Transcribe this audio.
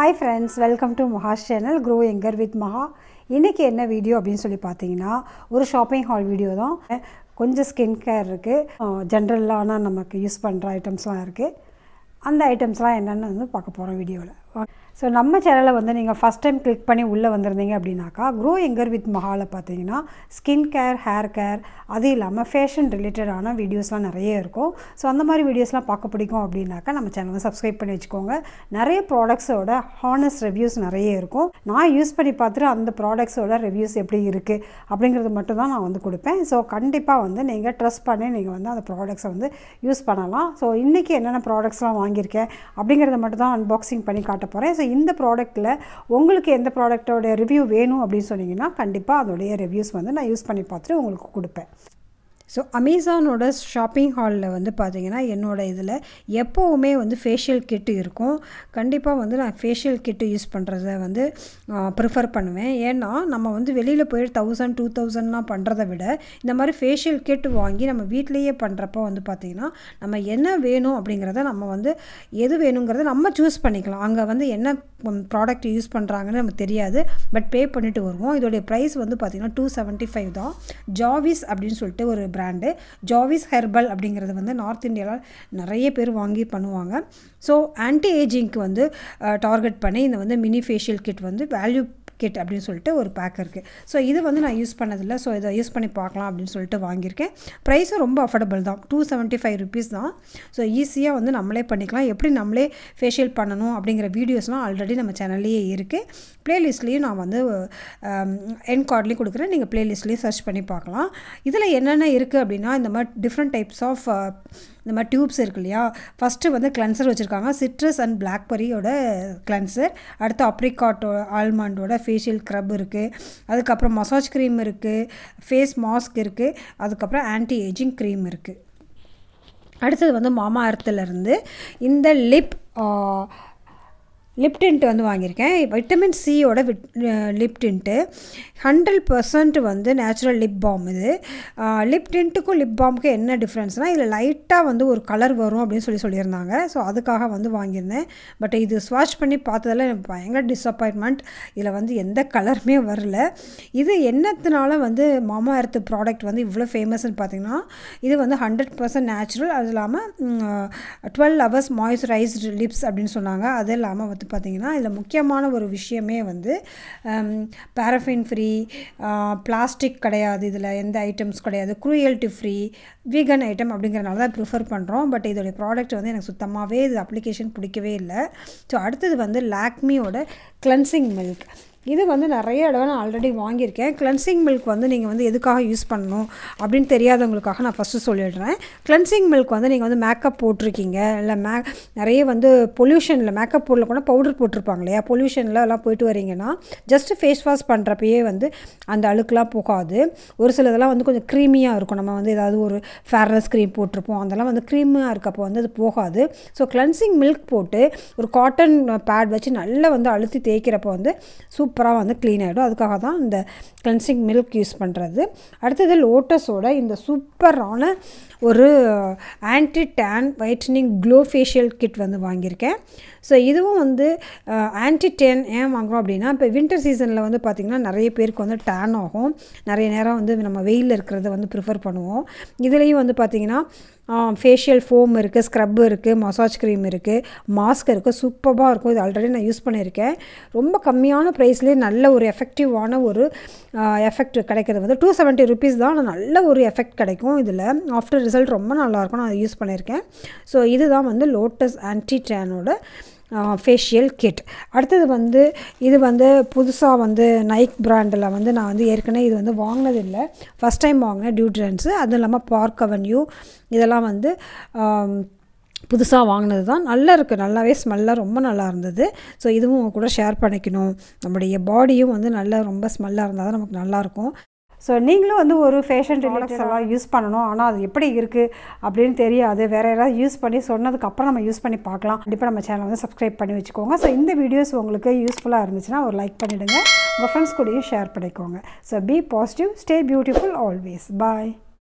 hi friends welcome to Maha channel grow younger with Maha இன்றைக்கி என்ன video அப்படின்னு சொல்லி பார்த்தீங்கன்னா ஒரு ஷாப்பிங் ஹால் வீடியோ தான் கொஞ்சம் ஸ்கின் கேர் இருக்குது ஜென்ரலான நமக்கு யூஸ் பண்ணுற ஐட்டம்ஸ்லாம் இருக்குது அந்த ஐட்டம்ஸ்லாம் என்னென்னு வந்து பார்க்க போகிறோம் வீடியோவில் ஸோ நம்ம சேனலை வந்து நீங்கள் ஃபஸ்ட் டைம் கிளிக் பண்ணி உள்ளே வந்திருந்தீங்க அப்படின்னாக்கா க்ரோ எங்கர் வித் மஹாலை பார்த்தீங்கன்னா ஸ்கின் கேர் ஹேர் கேர் அது இல்லாமல் ஃபேஷன் ரிலேட்டடான வீடியோஸ்லாம் நிறைய இருக்கும் ஸோ அந்த மாதிரி வீடியோஸ்லாம் பார்க்க பிடிக்கும் அப்படின்னாக்கா நம்ம சேனலை சப்ஸ்கிரைப் பண்ணி வச்சுக்கோங்க நிறைய ப்ராடக்ட்ஸோட ஹானஸ்ட் ரிவ்யூஸ் நிறைய இருக்கும் நான் யூஸ் பண்ணி பார்த்துட்டு அந்த ப்ராடக்ட்ஸோட ரிவ்யூஸ் எப்படி இருக்குது அப்படிங்கிறது மட்டும் தான் நான் வந்து கொடுப்பேன் ஸோ கண்டிப்பாக வந்து நீங்கள் ட்ரெஸ் பண்ணி நீங்கள் வந்து அந்த ப்ராடக்ட்ஸை வந்து யூஸ் பண்ணலாம் ஸோ இன்றைக்கி என்னென்ன ப்ராடக்ட்ஸ்லாம் வாங்கியிருக்கேன் அப்படிங்கிறத மட்டும் தான் அன்பாக்சிங் பண்ணி காட்டு காட்ட போகிறேன் ஸோ இந்த ப்ராடக்ட்டில் உங்களுக்கு எந்த ப்ராடக்டோடய ரிவ்யூ வேணும் அப்படின்னு சொன்னிங்கன்னா கண்டிப்பாக அதோடைய ரிவ்யூஸ் வந்து நான் யூஸ் பண்ணி பார்த்துட்டு உங்களுக்கு கொடுப்பேன் ஸோ அமேசானோட ஷாப்பிங் ஹாலில் வந்து பார்த்திங்கன்னா என்னோடய இதில் எப்போவுமே வந்து ஃபேஷியல் கிட்டு இருக்கும் கண்டிப்பாக வந்து நான் ஃபேஷியல் கிட்டு யூஸ் பண்ணுறத வந்து ப்ரிஃபர் பண்ணுவேன் ஏன்னா நம்ம வந்து வெளியில் போய் தௌசண்ட் டூ தௌசண்ட்லாம் பண்ணுறத விட இந்த மாதிரி ஃபேஷியல் கிட்டு வாங்கி நம்ம வீட்லேயே பண்ணுறப்ப வந்து பார்த்திங்கன்னா நம்ம என்ன வேணும் அப்படிங்கிறத நம்ம வந்து எது வேணுங்கிறத நம்ம சூஸ் பண்ணிக்கலாம் அங்கே வந்து என்ன ப்ராடக்ட் யூஸ் பண்ணுறாங்கன்னு நமக்கு தெரியாது பட் பே பண்ணிவிட்டு வருவோம் இதோடைய ப்ரைஸ் வந்து பார்த்திங்கன்னா டூ செவன்ட்டி ஃபைவ் தான் ஜாவிஸ் அப்படின்னு சொல்லிட்டு ஒரு பிராண்டு ஜாவிஸ் ஹெர்பல் அப்படிங்கிறது வந்து நார்த் இந்தியாவில் நிறைய பேர் வாங்கி பண்ணுவாங்க ஸோ ஆன்டி ஏஜிங்க்கு வந்து டார்கெட் பண்ணி இந்த வந்து மினி ஃபேஷியல் கிட் வந்து வேல்யூ கிட் அப்படின்னு சொல்லிட்டு ஒரு பேக் இருக்குது ஸோ இது வந்து நான் யூஸ் பண்ணதில்லை ஸோ இதை யூஸ் பண்ணி பார்க்கலாம் அப்படின்னு சொல்லிட்டு வாங்கியிருக்கேன் ப்ரைஸும் ரொம்ப அஃபோர்டபுள் தான் டூ செவன்ட்டி ஃபைவ் ருபீஸ் தான் ஸோ ஈஸியாக வந்து நம்மளே பண்ணிக்கலாம் எப்படி நம்மளே ஃபேஷியல் பண்ணணும் அப்படிங்கிற வீடியோஸ்லாம் ஆல்ரெடி நம்ம சேனல்லையே இருக்குது ப்ளேலிஸ்ட்லேயும் நான் வந்து என் கார்ட்லேயும் கொடுக்குறேன் நீங்கள் ப்ளேலிஸ்ட்லேயும் சர்ச் பண்ணி பார்க்கலாம் இதில் என்னென்ன இருக்குது அப்படின்னா இந்த மாதிரி டிஃப்ரெண்ட் டைப்ஸ் ஆஃப் இந்த மாதிரி டியூப்ஸ் இருக்கு இல்லையா ஃபஸ்ட்டு வந்து கிளன்சர் வச்சுருக்காங்க சிட்ரஸ் அண்ட் பிளாக்பெரியோட கிளன்சர் அடுத்து அப்ரிகாட்டோ ஆல்மண்டோட ஃபேஷியல் க்ரப் இருக்குது அதுக்கப்புறம் மசாஜ் க்ரீம் இருக்குது ஃபேஸ் மாஸ்க் இருக்குது அதுக்கப்புறம் ஆன்டி ஏஜிங் க்ரீம் இருக்குது அடுத்தது வந்து மாமா அர்த்திலிருந்து இந்த லிப் லிப்டின்ட் வந்து வாங்கியிருக்கேன் விட்டமின் சியோட விட் லிப்டின்ட்டு ஹண்ட்ரட் பர்சன்ட் வந்து நேச்சுரல் லிப் பாம் இது லிப்டின்ட்டுக்கும் லிப் பாம்க்கும் என்ன டிஃப்ரென்ஸ்னால் இதில் லைட்டாக வந்து ஒரு கலர் வரும் அப்படின்னு சொல்லி சொல்லியிருந்தாங்க ஸோ அதுக்காக வந்து வாங்கியிருந்தேன் பட் இது ஸ்வாட்ச் பண்ணி பார்த்ததில் எனக்கு பயங்கர டிஸப்பாயின்மெண்ட் இதில் வந்து எந்த கலருமே வரல இது என்னத்தினால வந்து மாமா எர்த் ப்ராடக்ட் வந்து இவ்வளோ ஃபேமஸ்ன்னு பார்த்தீங்கன்னா இது வந்து ஹண்ட்ரட் பர்சன்ட் நேச்சுரல் அது இல்லாமல் டுவெல் ஹவர்ஸ் மாய்ஸ்சரைஸ்டு லிப்ஸ் அப்படின்னு சொன்னாங்க அது இல்லாமல் வந்து பார்த்திங்கன்னா இதில் முக்கியமான ஒரு விஷயமே வந்து பேரஃபின் ஃப்ரீ பிளாஸ்டிக் கிடையாது இதில் எந்த ஐட்டம்ஸ் கிடையாது குரூயல்ட்டி ஃப்ரீ வீகன் ஐட்டம் அப்படிங்கிறனால தான் ப்ரிஃபர் பண்ணுறோம் பட் இதோடைய ப்ராடக்ட் வந்து எனக்கு சுத்தமாகவே இது அப்ளிகேஷன் பிடிக்கவே இல்லை ஸோ அடுத்தது வந்து லாக்மியோட கிளன்சிங் மில்க் இது வந்து நிறைய இடம் நான் ஆல்ரெடி வாங்கியிருக்கேன் கிளென்சிங் மில்க் வந்து நீங்கள் வந்து எதுக்காக யூஸ் பண்ணணும் அப்படின்னு தெரியாதவங்களுக்காக நான் ஃபஸ்ட்டு சொல்லிடுறேன் கிளென்சிங் மில்க் வந்து நீங்கள் வந்து மேக்கப் போட்டிருக்கீங்க இல்லை மே நிறைய வந்து பொல்யூஷனில் மேக்கப் போடல கூட பவுடர் போட்டிருப்பாங்க இல்லையா பொல்யூஷனில் எல்லாம் போயிட்டு வரீங்கன்னா ஜஸ்ட்டு ஃபேஸ் வாஷ் பண்ணுறப்பயே வந்து அந்த அழுக்கெலாம் போகாது ஒரு சில இதெல்லாம் வந்து கொஞ்சம் க்ரீமியாக இருக்கும் நம்ம வந்து ஏதாவது ஒரு ஃபேர்னஸ் க்ரீம் போட்டிருப்போம் அதெல்லாம் வந்து க்ரீமாக இருக்கப்போ வந்து அது போகாது ஸோ கிளென்சிங் மில்க் போட்டு ஒரு காட்டன் பேட் வச்சு நல்லா வந்து அழுத்தி தேய்க்கிறப்போ வந்து சூப் சூப்பராக வந்து க்ளீன் ஆகிடும் அதுக்காக தான் இந்த கிளென்சிங் மில்க் யூஸ் பண்ணுறது அடுத்தது லோட்டஸோட இந்த சூப்பரான ஒரு anti tan whitening glow facial kit வந்து வாங்கியிருக்கேன் ஸோ இதுவும் வந்து ஆன்டி டேன் ஏன் வாங்குகிறோம் அப்படின்னா இப்போ வின்டர் சீசனில் வந்து பார்த்திங்கன்னா நிறைய பேருக்கு வந்து டேன் ஆகும் நிறைய நேரம் வந்து நம்ம வெயிலில் இருக்கிறத வந்து ப்ரிஃபர் பண்ணுவோம் இதுலேயும் வந்து பார்த்திங்கன்னா ஃபேஷியல் ஃபோம் இருக்குது ஸ்க்ரப் இருக்குது மசாஜ் க்ரீம் இருக்குது மாஸ்க் இருக்குது சூப்பராக இருக்கும் இது ஆல்ரெடி நான் யூஸ் பண்ணியிருக்கேன் ரொம்ப கம்மியான ப்ரைஸ்லேயே நல்ல ஒரு எஃபெக்டிவான ஒரு எஃபெக்ட் கிடைக்கிறது வந்து டூ செவன்ட்டி ருபீஸ் தான் நல்ல ஒரு எஃபெக்ட் கிடைக்கும் இதில் ஆஃப்டர் ரிசல்ட் ரொம்ப நல்லாயிருக்கும் நான் யூஸ் பண்ணியிருக்கேன் ஸோ இதுதான் வந்து லோட்டஸ் ஆன்டி டேனோட ஃபேஷியல் கிட் அடுத்தது வந்து இது வந்து புதுசாக வந்து நைக் பிராண்டில் வந்து நான் வந்து ஏற்கனவே இது வந்து வாங்கினது இல்லை ஃபஸ்ட் டைம் வாங்கினேன் டியூட்ரன்ஸு அதுவும் இல்லாமல் பார்க் அவென்யூ இதெல்லாம் வந்து புதுசாக வாங்கினது தான் நல்லா இருக்குது நல்லாவே ஸ்மெல்லாக ரொம்ப நல்லா இருந்தது ஸோ இதுவும் உங்கள் கூட ஷேர் பண்ணிக்கணும் நம்முடைய பாடியும் வந்து நல்லா ரொம்ப ஸ்மெல்லாக இருந்தால் தான் நமக்கு நல்லாயிருக்கும் ஸோ நீங்களும் வந்து ஒரு ஃபேஷன் ரிலேட்டட்ஸ் எல்லாம் யூஸ் பண்ணணும் ஆனால் அது எப்படி இருக்குது அப்படின்னு தெரியாது வேறு யாராவது யூஸ் பண்ணி சொன்னதுக்கப்புறம் நம்ம யூஸ் பண்ணி பார்க்கலாம் கண்டிப்பாக நம்ம சேனல் வந்து சப்ஸ்கிரைப் பண்ணி வச்சுக்கோங்க ஸோ இந்த வீடியோஸ் உங்களுக்கு யூஸ்ஃபுல்லாக இருந்துச்சுன்னா ஒரு லைக் பண்ணிவிடுங்க உங்கள் ஃப்ரெண்ட்ஸ் கூடயும் ஷேர் பண்ணிக்கோங்க so be positive stay beautiful always bye